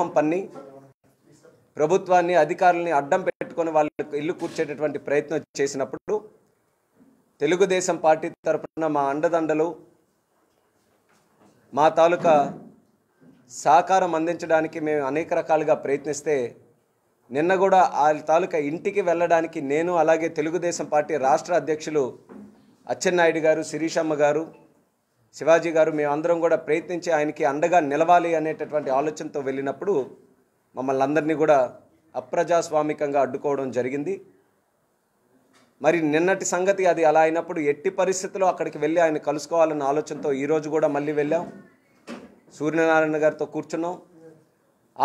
కుప్పం పన్ని ప్రభుత్వాన్ని అధికారులని అడ్డం పెట్టుకొని వాళ్ళకు ఇల్లు కూర్చేటటువంటి ప్రయత్నం చేసినప్పుడు తెలుగుదేశం పార్టీ తరఫున మా అండదండలు మా తాలూకా సహకారం అందించడానికి మేము అనేక రకాలుగా ప్రయత్నిస్తే నిన్న కూడా ఆ తాలూకా ఇంటికి వెళ్ళడానికి నేను అలాగే తెలుగుదేశం పార్టీ రాష్ట్ర అధ్యక్షులు అచ్చెన్నాయుడు గారు శిరీషమ్మ గారు శివాజీ గారు మేమందరం కూడా ప్రయత్నించి ఆయనకి అండగా నిలవాలి అనేటటువంటి ఆలోచనతో వెళ్ళినప్పుడు మమ్మల్ని అందరినీ కూడా అప్రజాస్వామికంగా అడ్డుకోవడం జరిగింది మరి నిన్నటి సంగతి అది అలా అయినప్పుడు ఎట్టి పరిస్థితుల్లో అక్కడికి వెళ్ళి ఆయన కలుసుకోవాలన్న ఆలోచనతో ఈరోజు కూడా మళ్ళీ వెళ్ళాం సూర్యనారాయణ గారితో కూర్చున్నాం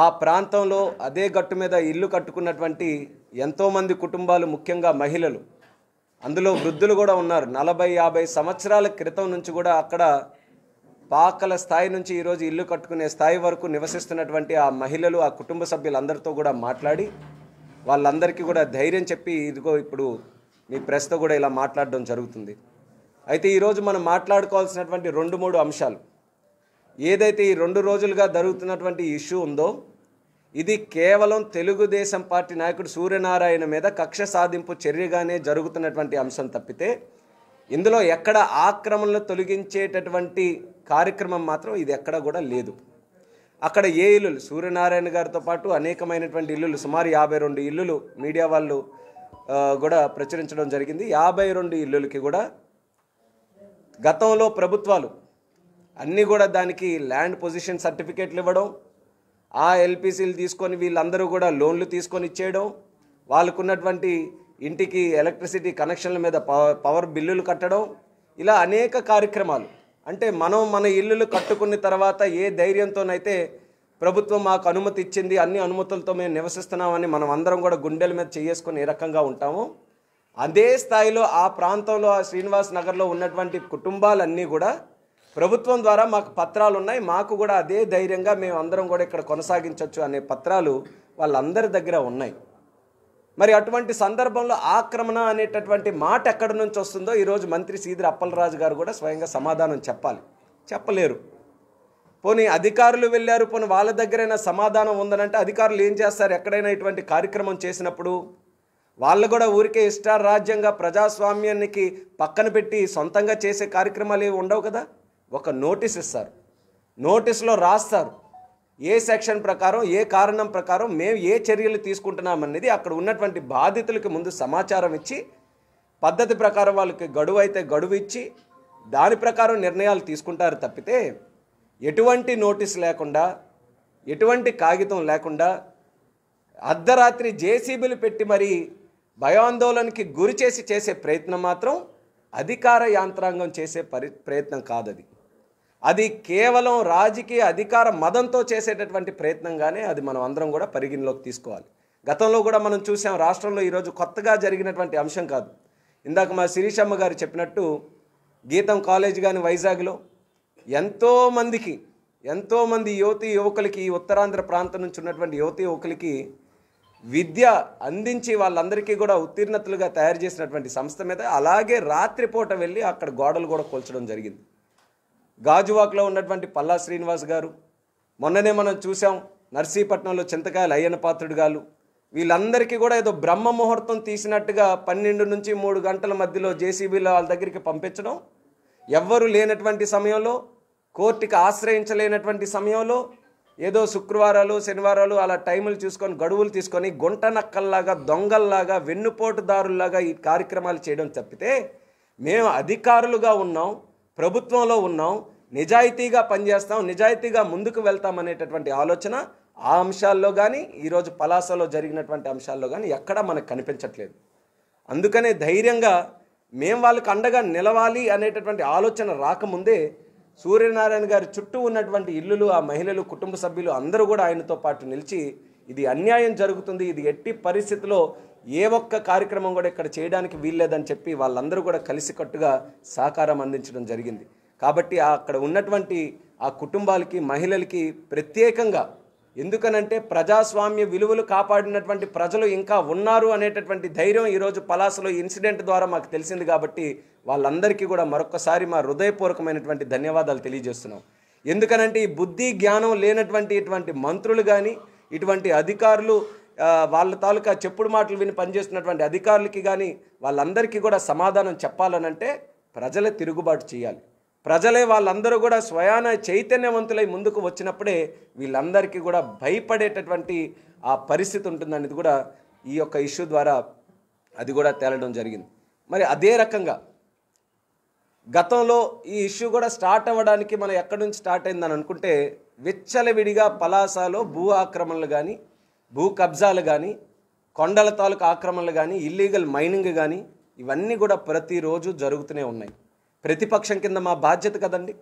ఆ ప్రాంతంలో అదే గట్టు మీద ఇల్లు కట్టుకున్నటువంటి ఎంతోమంది కుటుంబాలు ముఖ్యంగా మహిళలు అందులో వృద్ధులు కూడా ఉన్నారు నలభై యాభై సంవత్సరాల క్రితం నుంచి కూడా అక్కడ పాకల స్థాయి నుంచి ఈరోజు ఇల్లు కట్టుకునే స్థాయి వరకు నివసిస్తున్నటువంటి ఆ మహిళలు ఆ కుటుంబ సభ్యులందరితో కూడా మాట్లాడి వాళ్ళందరికీ కూడా ధైర్యం చెప్పి ఇదిగో ఇప్పుడు మీ ప్రెస్తో కూడా ఇలా మాట్లాడడం జరుగుతుంది అయితే ఈరోజు మనం మాట్లాడుకోవాల్సినటువంటి రెండు మూడు అంశాలు ఏదైతే ఈ రెండు రోజులుగా జరుగుతున్నటువంటి ఇష్యూ ఉందో ఇది కేవలం తెలుగుదేశం పార్టీ నాయకుడు సూర్యనారాయణ మీద కక్ష సాధింపు చర్యగానే జరుగుతున్నటువంటి అంశం తప్పితే ఇందులో ఎక్కడ ఆక్రమణలు తొలగించేటటువంటి కార్యక్రమం మాత్రం ఇది ఎక్కడా కూడా లేదు అక్కడ ఏ ఇల్లులు సూర్యనారాయణ గారితో పాటు అనేకమైనటువంటి ఇల్లులు సుమారు యాభై రెండు ఇల్లులు మీడియా వాళ్ళు కూడా ప్రచురించడం జరిగింది యాభై రెండు ఇల్లులకి కూడా గతంలో ప్రభుత్వాలు అన్నీ కూడా దానికి ల్యాండ్ పొజిషన్ సర్టిఫికేట్లు ఇవ్వడం ఆ ఎల్పిసిలు తీసుకొని వీళ్ళందరూ కూడా లోన్లు తీసుకొని ఇచ్చేయడం వాళ్ళకున్నటువంటి ఇంటికి ఎలక్ట్రిసిటీ కనెక్షన్ల మీద పవర్ బిల్లులు కట్టడం ఇలా అనేక కార్యక్రమాలు అంటే మనం మన ఇల్లులు కట్టుకున్న తర్వాత ఏ ధైర్యంతోనైతే ప్రభుత్వం మాకు అనుమతి ఇచ్చింది అన్ని అనుమతులతో మేము నివసిస్తున్నామని మనం అందరం కూడా గుండెల మీద చేసుకొని ఏ రకంగా ఉంటాము అదే స్థాయిలో ఆ ప్రాంతంలో ఆ శ్రీనివాస్ నగర్లో ఉన్నటువంటి కుటుంబాలన్నీ కూడా ప్రభుత్వం ద్వారా మాకు పత్రాలు ఉన్నాయి మాకు కూడా అదే ధైర్యంగా మేము అందరం కూడా ఇక్కడ కొనసాగించవచ్చు అనే పత్రాలు వాళ్ళందరి దగ్గర ఉన్నాయి మరి అటువంటి సందర్భంలో ఆక్రమణ అనేటటువంటి మాట ఎక్కడి నుంచి వస్తుందో ఈరోజు మంత్రి సీదిరి అప్పలరాజు గారు కూడా స్వయంగా సమాధానం చెప్పాలి చెప్పలేరు పోనీ అధికారులు వెళ్ళారు పోనీ వాళ్ళ దగ్గరైనా సమాధానం ఉందనంటే అధికారులు ఏం చేస్తారు ఎక్కడైనా ఇటువంటి కార్యక్రమం చేసినప్పుడు వాళ్ళు కూడా ఊరికే ఇష్టారాజ్యంగా ప్రజాస్వామ్యానికి పక్కన పెట్టి సొంతంగా చేసే కార్యక్రమాలు ఏవి ఉండవు కదా ఒక నోటీస్ ఇస్తారు నోటీస్లో రాస్తారు ఏ సెక్షన్ ప్రకారం ఏ కారణం ప్రకారం మేము ఏ చర్యలు తీసుకుంటున్నామనేది అక్కడ ఉన్నటువంటి బాధితులకి ముందు సమాచారం ఇచ్చి పద్ధతి ప్రకారం వాళ్ళకి గడువు అయితే గడువు ఇచ్చి దాని ప్రకారం నిర్ణయాలు తీసుకుంటారు తప్పితే ఎటువంటి నోటీస్ లేకుండా ఎటువంటి కాగితం లేకుండా అర్ధరాత్రి జేసీబీలు పెట్టి మరీ భయాందోళనకి గురి చేసి చేసే ప్రయత్నం మాత్రం అధికార యాంత్రాంగం చేసే పరి ప్రయత్నం కాదది అది కేవలం రాజకీయ అధికార మదంతో చేసేటటువంటి ప్రయత్నంగానే అది మనం అందరం కూడా పరిగణలోకి తీసుకోవాలి గతంలో కూడా మనం చూసాం రాష్ట్రంలో ఈరోజు కొత్తగా జరిగినటువంటి అంశం కాదు ఇందాక మా శిరీషమ్మ గారు చెప్పినట్టు గీతం కాలేజ్ కానీ వైజాగ్లో ఎంతోమందికి ఎంతోమంది యువతి యువకులకి ఉత్తరాంధ్ర ప్రాంతం నుంచి ఉన్నటువంటి యువతి యువకులకి విద్య అందించి వాళ్ళందరికీ కూడా ఉత్తీర్ణతలుగా తయారు చేసినటువంటి సంస్థ మీద అలాగే రాత్రిపూట వెళ్ళి అక్కడ గోడలు కూడా కూల్చడం జరిగింది గాజువాక్లో ఉన్నటువంటి పల్లా శ్రీనివాస్ గారు మొన్ననే మనం చూసాం నర్సీపట్నంలో చింతకాయలు అయ్యన పాత్రుడు గారు వీళ్ళందరికీ కూడా ఏదో బ్రహ్మ ముహూర్తం తీసినట్టుగా పన్నెండు నుంచి మూడు గంటల మధ్యలో జేసీబీలో వాళ్ళ దగ్గరికి పంపించడం ఎవ్వరూ లేనటువంటి సమయంలో కోర్టుకి ఆశ్రయించలేనటువంటి సమయంలో ఏదో శుక్రవారాలు శనివారాలు అలా టైములు చూసుకొని గడువులు తీసుకొని గుంట నక్కల్లాగా దొంగల్లాగా వెన్నుపోటుదారుల్లాగా ఈ కార్యక్రమాలు చేయడం తప్పితే మేము అధికారులుగా ఉన్నాం ప్రభుత్వంలో ఉన్నాం నిజాయితీగా పనిచేస్తాం నిజాయితీగా ముందుకు వెళ్తాం అనేటటువంటి ఆలోచన ఆ అంశాల్లో కానీ ఈరోజు పలాసలో జరిగినటువంటి అంశాల్లో కానీ ఎక్కడా మనకు కనిపించట్లేదు అందుకనే ధైర్యంగా మేము వాళ్ళకి అండగా నిలవాలి అనేటటువంటి ఆలోచన రాకముందే సూర్యనారాయణ గారి చుట్టూ ఉన్నటువంటి ఇల్లులు ఆ మహిళలు కుటుంబ సభ్యులు అందరూ కూడా ఆయనతో పాటు నిలిచి ఇది అన్యాయం జరుగుతుంది ఇది ఎట్టి పరిస్థితిలో ఏ ఒక్క కార్యక్రమం కూడా ఇక్కడ చేయడానికి వీల్లేదని చెప్పి వాళ్ళందరూ కూడా కలిసికట్టుగా సహకారం అందించడం జరిగింది కాబట్టి అక్కడ ఉన్నటువంటి ఆ కుటుంబాలకి మహిళలకి ప్రత్యేకంగా ఎందుకనంటే ప్రజాస్వామ్య విలువలు కాపాడినటువంటి ప్రజలు ఇంకా ఉన్నారు అనేటటువంటి ధైర్యం ఈరోజు పలాసలో ఇన్సిడెంట్ ద్వారా మాకు తెలిసింది కాబట్టి వాళ్ళందరికీ కూడా మరొకసారి మా హృదయపూర్వకమైనటువంటి ధన్యవాదాలు తెలియజేస్తున్నాం ఎందుకనంటే ఈ బుద్ధి జ్ఞానం లేనటువంటి ఇటువంటి మంత్రులు కానీ ఇటువంటి అధికారులు వాళ్ళ తాలూకా చెప్పుడు మాటలు విని పనిచేస్తున్నటువంటి అధికారులకి కానీ వాళ్ళందరికీ కూడా సమాధానం చెప్పాలనంటే ప్రజలే తిరుగుబాటు చేయాలి ప్రజలే వాళ్ళందరూ కూడా స్వయాన చైతన్యవంతులై ముందుకు వచ్చినప్పుడే వీళ్ళందరికీ కూడా భయపడేటటువంటి ఆ పరిస్థితి ఉంటుందనేది కూడా ఈ యొక్క ఇష్యూ ద్వారా అది కూడా తేలడం జరిగింది మరి అదే రకంగా గతంలో ఈ ఇష్యూ కూడా స్టార్ట్ అవ్వడానికి మనం ఎక్కడి నుంచి స్టార్ట్ అయిందని అనుకుంటే విచ్చలవిడిగా పలాసాలో భూ ఆక్రమణలు కానీ భూ కబ్జాలు కానీ కొండల తాలూకు ఆక్రమణలు కానీ ఇల్లీగల్ మైనింగ్ కానీ ఇవన్నీ కూడా ప్రతిరోజు జరుగుతూనే ఉన్నాయి ప్రతిపక్షం కింద మా బాధ్యత కదండి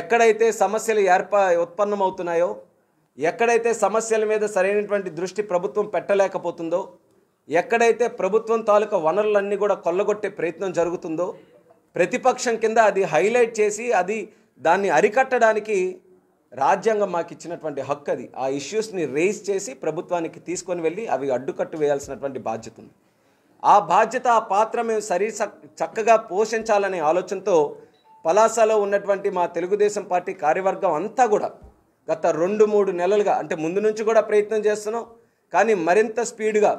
ఎక్కడైతే సమస్యలు ఏర్ప ఉత్పన్నమవుతున్నాయో ఎక్కడైతే సమస్యల మీద సరైనటువంటి దృష్టి ప్రభుత్వం పెట్టలేకపోతుందో ఎక్కడైతే ప్రభుత్వం తాలూకా వనరులన్నీ కూడా కొల్లగొట్టే ప్రయత్నం జరుగుతుందో ప్రతిపక్షం కింద అది హైలైట్ చేసి అది దాన్ని అరికట్టడానికి రాజ్యాంగం మాకు ఇచ్చినటువంటి హక్కు అది ఆ ఇష్యూస్ని రేజ్ చేసి ప్రభుత్వానికి తీసుకొని వెళ్ళి అవి అడ్డుకట్టు వేయాల్సినటువంటి బాధ్యత ఉంది ఆ బాధ్యత ఆ పాత్ర మేము సరి చక్కగా పోషించాలనే ఆలోచనతో పలాసలో ఉన్నటువంటి మా తెలుగుదేశం పార్టీ కార్యవర్గం అంతా కూడా గత రెండు మూడు నెలలుగా అంటే ముందు నుంచి కూడా ప్రయత్నం చేస్తున్నాం కానీ మరింత స్పీడ్గా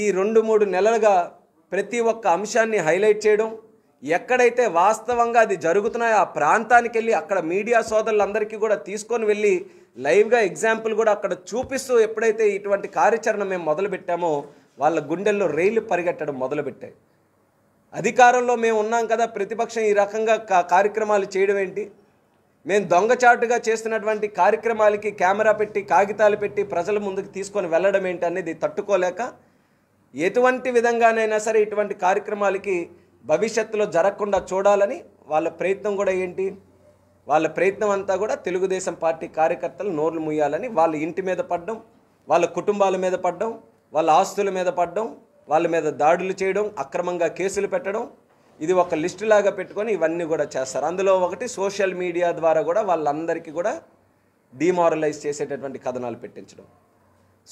ఈ రెండు మూడు నెలలుగా ప్రతి ఒక్క అంశాన్ని హైలైట్ చేయడం ఎక్కడైతే వాస్తవంగా అది జరుగుతున్నాయో ఆ ప్రాంతానికి వెళ్ళి అక్కడ మీడియా సోదరులందరికీ కూడా తీసుకొని వెళ్ళి లైవ్గా ఎగ్జాంపుల్ కూడా అక్కడ చూపిస్తూ ఎప్పుడైతే ఇటువంటి కార్యాచరణ మేము మొదలుపెట్టామో వాళ్ళ గుండెల్లో రైలు పరిగెట్టడం మొదలుపెట్టాయి అధికారంలో మేము ఉన్నాం కదా ప్రతిపక్షం ఈ రకంగా కార్యక్రమాలు చేయడం ఏంటి మేము దొంగచాటుగా చేస్తున్నటువంటి కార్యక్రమాలకి కెమెరా పెట్టి కాగితాలు పెట్టి ప్రజల ముందుకు తీసుకొని వెళ్ళడం ఏంటి అనేది తట్టుకోలేక ఎటువంటి విధంగానైనా సరే ఇటువంటి కార్యక్రమాలకి భవిష్యత్తులో జరగకుండా చూడాలని వాళ్ళ ప్రయత్నం కూడా ఏంటి వాళ్ళ ప్రయత్నం అంతా కూడా తెలుగుదేశం పార్టీ కార్యకర్తలు నోర్లు ముయ్యాలని వాళ్ళ ఇంటి మీద పడడం వాళ్ళ కుటుంబాల మీద పడడం వాళ్ళ ఆస్తుల మీద పడడం వాళ్ళ మీద దాడులు చేయడం అక్రమంగా కేసులు పెట్టడం ఇది ఒక లిస్టు లాగా పెట్టుకొని ఇవన్నీ కూడా చేస్తారు అందులో ఒకటి సోషల్ మీడియా ద్వారా కూడా వాళ్ళందరికీ కూడా డిమారలైజ్ చేసేటటువంటి కథనాలు పెట్టించడం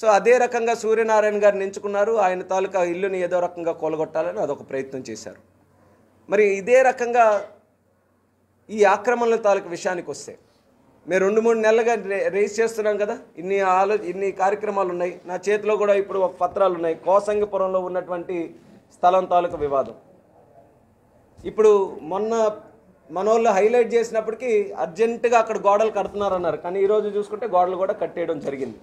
సో అదే రకంగా సూర్యనారాయణ గారిని ఎంచుకున్నారు ఆయన తాలూకా ఇల్లుని ఏదో రకంగా కోలగొట్టాలని అదొక ప్రయత్నం చేశారు మరి ఇదే రకంగా ఈ ఆక్రమణల తాలూకు విషయానికి వస్తే మేము రెండు మూడు నెలలుగా రేస్ చేస్తున్నాం కదా ఇన్ని ఆలో ఇన్ని కార్యక్రమాలు ఉన్నాయి నా చేతిలో కూడా ఇప్పుడు ఒక పత్రాలు ఉన్నాయి కోసంగిపురంలో ఉన్నటువంటి స్థలం తాలూకు వివాదం ఇప్పుడు మొన్న మనోళ్ళు హైలైట్ చేసినప్పటికీ అర్జెంటుగా అక్కడ గోడలు కడుతున్నారన్నారు కానీ ఈరోజు చూసుకుంటే గోడలు కూడా కట్టేయడం జరిగింది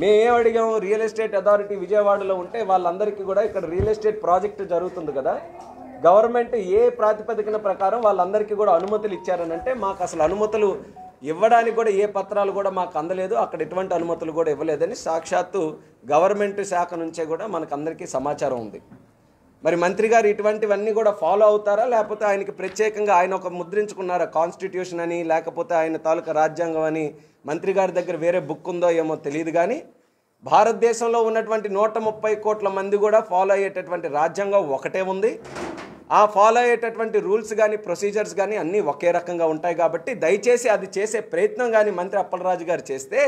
మేమేం అడిగాము రియల్ ఎస్టేట్ అథారిటీ విజయవాడలో ఉంటే వాళ్ళందరికీ కూడా ఇక్కడ రియల్ ఎస్టేట్ ప్రాజెక్టు జరుగుతుంది కదా గవర్నమెంట్ ఏ ప్రాతిపదికన ప్రకారం వాళ్ళందరికీ కూడా అనుమతులు ఇచ్చారని అంటే మాకు అసలు అనుమతులు ఇవ్వడానికి కూడా ఏ పత్రాలు కూడా మాకు అందలేదు అక్కడ ఎటువంటి అనుమతులు కూడా ఇవ్వలేదని సాక్షాత్తు గవర్నమెంట్ శాఖ నుంచే కూడా మనకు అందరికీ సమాచారం ఉంది మరి మంత్రి గారు ఇటువంటివన్నీ కూడా ఫాలో అవుతారా లేకపోతే ఆయనకి ప్రత్యేకంగా ఆయన ఒక ముద్రించుకున్నారా కాన్స్టిట్యూషన్ అని లేకపోతే ఆయన తాలూకా రాజ్యాంగం అని మంత్రి గారి దగ్గర వేరే బుక్ ఉందో ఏమో తెలియదు కానీ భారతదేశంలో ఉన్నటువంటి నూట ముప్పై కోట్ల మంది కూడా ఫాలో అయ్యేటటువంటి రాజ్యాంగం ఒకటే ఉంది ఆ ఫాలో అయ్యేటటువంటి రూల్స్ కానీ ప్రొసీజర్స్ కానీ అన్నీ ఒకే రకంగా ఉంటాయి కాబట్టి దయచేసి అది చేసే ప్రయత్నం కానీ మంత్రి అప్పలరాజు గారు చేస్తే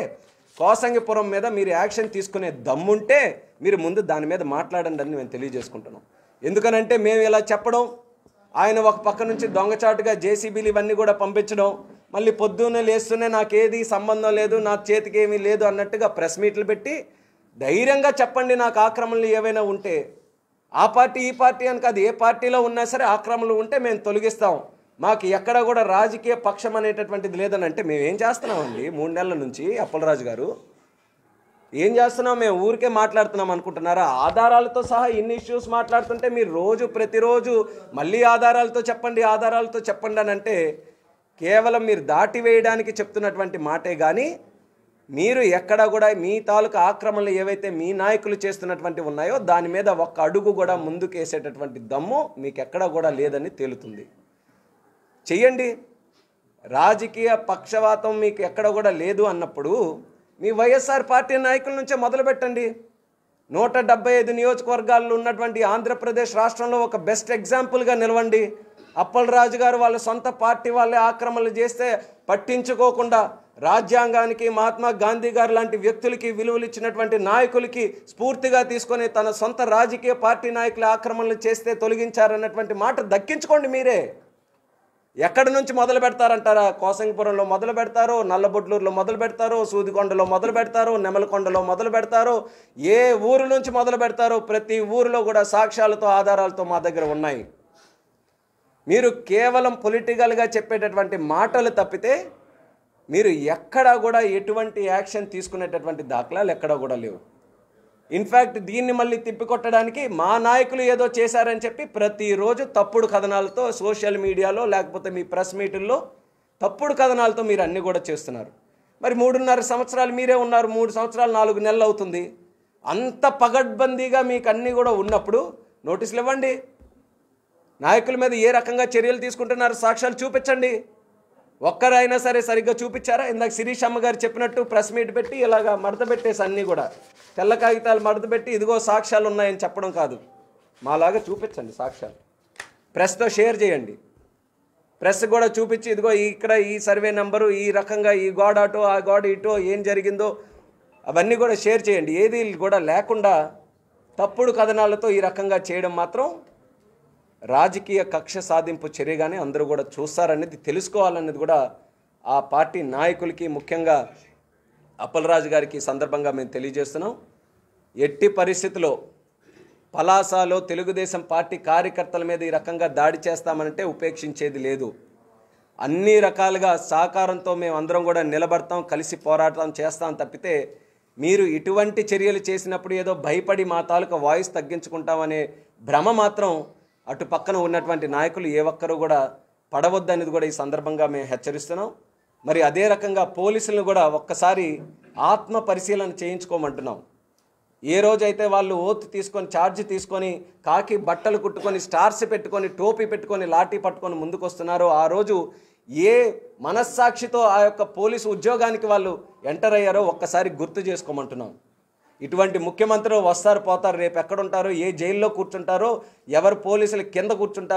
కోసంగిపురం మీద మీరు యాక్షన్ తీసుకునే దమ్ముంటే మీరు ముందు దాని మీద మాట్లాడండి అని మేము తెలియజేసుకుంటున్నాం ఎందుకనంటే మేము ఇలా చెప్పడం ఆయన ఒక పక్క నుంచి దొంగచాటుగా జేసీబీలు ఇవన్నీ కూడా పంపించడం మళ్ళీ పొద్దున్నే లేస్తూనే నాకేది సంబంధం లేదు నా చేతికి ఏమీ లేదు అన్నట్టుగా ప్రెస్ మీట్లు పెట్టి ధైర్యంగా చెప్పండి నాకు ఆక్రమణలు ఏవైనా ఉంటే ఆ పార్టీ ఈ పార్టీ అని కాదు ఏ పార్టీలో ఉన్నా సరే ఆక్రమణలు ఉంటే మేము తొలగిస్తాం మాకు ఎక్కడ కూడా రాజకీయ పక్షం అనేటటువంటిది లేదని అంటే మేము ఏం చేస్తున్నామండి మూడు నెలల నుంచి అప్పలరాజు గారు ఏం చేస్తున్నాం మేము ఊరికే మాట్లాడుతున్నాం అనుకుంటున్నారా ఆధారాలతో సహా ఇన్ని ఇష్యూస్ మాట్లాడుతుంటే మీరు రోజు ప్రతిరోజు మళ్ళీ ఆధారాలతో చెప్పండి ఆధారాలతో చెప్పండి అని అంటే కేవలం మీరు వేయడానికి చెప్తున్నటువంటి మాటే కానీ మీరు ఎక్కడ కూడా మీ తాలూకా ఆక్రమణలు ఏవైతే మీ నాయకులు చేస్తున్నటువంటి ఉన్నాయో దాని మీద ఒక్క అడుగు కూడా ముందుకేసేటటువంటి దమ్ము మీకు ఎక్కడ కూడా లేదని తేలుతుంది చెయ్యండి రాజకీయ పక్షవాతం మీకు ఎక్కడ కూడా లేదు అన్నప్పుడు మీ వైఎస్ఆర్ పార్టీ నాయకుల నుంచే మొదలుపెట్టండి నూట డెబ్బై ఐదు నియోజకవర్గాల్లో ఉన్నటువంటి ఆంధ్రప్రదేశ్ రాష్ట్రంలో ఒక బెస్ట్ ఎగ్జాంపుల్గా నిలవండి అప్పలరాజు గారు వాళ్ళ సొంత పార్టీ వాళ్ళే ఆక్రమణలు చేస్తే పట్టించుకోకుండా రాజ్యాంగానికి మహాత్మా గాంధీ గారు లాంటి వ్యక్తులకి విలువలు ఇచ్చినటువంటి నాయకులకి స్ఫూర్తిగా తీసుకొని తన సొంత రాజకీయ పార్టీ నాయకుల ఆక్రమణలు చేస్తే తొలగించారన్నటువంటి మాట దక్కించుకోండి మీరే ఎక్కడి నుంచి మొదలు పెడతారంటారా కోసంగిపురంలో మొదలు పెడతారు నల్లబొడ్లూరులో మొదలు పెడతారు సూదికొండలో మొదలు పెడతారు నెమలకొండలో మొదలు పెడతారు ఏ ఊరు నుంచి మొదలు పెడతారో ప్రతి ఊరిలో కూడా సాక్ష్యాలతో ఆధారాలతో మా దగ్గర ఉన్నాయి మీరు కేవలం పొలిటికల్గా చెప్పేటటువంటి మాటలు తప్పితే మీరు ఎక్కడా కూడా ఎటువంటి యాక్షన్ తీసుకునేటటువంటి దాఖలాలు ఎక్కడా కూడా లేవు ఇన్ఫ్యాక్ట్ దీన్ని మళ్ళీ తిప్పికొట్టడానికి మా నాయకులు ఏదో చేశారని చెప్పి ప్రతిరోజు తప్పుడు కథనాలతో సోషల్ మీడియాలో లేకపోతే మీ ప్రెస్ మీటింగ్లో తప్పుడు కథనాలతో మీరు అన్నీ కూడా చేస్తున్నారు మరి మూడున్నర సంవత్సరాలు మీరే ఉన్నారు మూడు సంవత్సరాలు నాలుగు నెలలు అవుతుంది అంత పగడ్బందీగా మీకు అన్నీ కూడా ఉన్నప్పుడు నోటీసులు ఇవ్వండి నాయకుల మీద ఏ రకంగా చర్యలు తీసుకుంటున్నారు సాక్ష్యాలు చూపించండి ఒక్కరైనా సరే సరిగ్గా చూపించారా ఇందాక శిరీష్ అమ్మగారు చెప్పినట్టు ప్రెస్ మీట్ పెట్టి ఇలాగ మడత పెట్టేసి అన్నీ కూడా తెల్ల కాగితాలు మడత పెట్టి ఇదిగో సాక్ష్యాలు ఉన్నాయని చెప్పడం కాదు మాలాగా చూపించండి సాక్ష్యాలు ప్రెస్తో షేర్ చేయండి ప్రెస్ కూడా చూపించి ఇదిగో ఇక్కడ ఈ సర్వే నెంబరు ఈ రకంగా ఈ గోడ అటో ఆ గోడ ఇటో ఏం జరిగిందో అవన్నీ కూడా షేర్ చేయండి ఏది కూడా లేకుండా తప్పుడు కథనాలతో ఈ రకంగా చేయడం మాత్రం రాజకీయ కక్ష సాధింపు చర్యగానే అందరూ కూడా చూస్తారనేది తెలుసుకోవాలనేది కూడా ఆ పార్టీ నాయకులకి ముఖ్యంగా అప్పలరాజు గారికి సందర్భంగా మేము తెలియజేస్తున్నాం ఎట్టి పరిస్థితిలో పలాసాలో తెలుగుదేశం పార్టీ కార్యకర్తల మీద ఈ రకంగా దాడి చేస్తామంటే ఉపేక్షించేది లేదు అన్ని రకాలుగా సహకారంతో మేము అందరం కూడా నిలబడతాం కలిసి పోరాటం చేస్తాం తప్పితే మీరు ఇటువంటి చర్యలు చేసినప్పుడు ఏదో భయపడి మా తాలూకా వాయిస్ తగ్గించుకుంటామనే భ్రమ మాత్రం అటు పక్కన ఉన్నటువంటి నాయకులు ఏ ఒక్కరూ కూడా అనేది కూడా ఈ సందర్భంగా మేము హెచ్చరిస్తున్నాం మరి అదే రకంగా పోలీసులను కూడా ఒక్కసారి ఆత్మ పరిశీలన చేయించుకోమంటున్నాం ఏ రోజైతే వాళ్ళు ఓత్ తీసుకొని ఛార్జ్ తీసుకొని కాకి బట్టలు కుట్టుకొని స్టార్స్ పెట్టుకొని టోపీ పెట్టుకొని లాఠీ పట్టుకొని ముందుకు వస్తున్నారో ఆ రోజు ఏ మనస్సాక్షితో ఆ యొక్క పోలీసు ఉద్యోగానికి వాళ్ళు ఎంటర్ అయ్యారో ఒక్కసారి గుర్తు చేసుకోమంటున్నాం ఇటువంటి ముఖ్యమంత్రులు వస్తారు పోతారు రేపు ఎక్కడుంటారు ఏ జైల్లో కూర్చుంటారో ఎవరు పోలీసులు కింద కూర్చుంటారు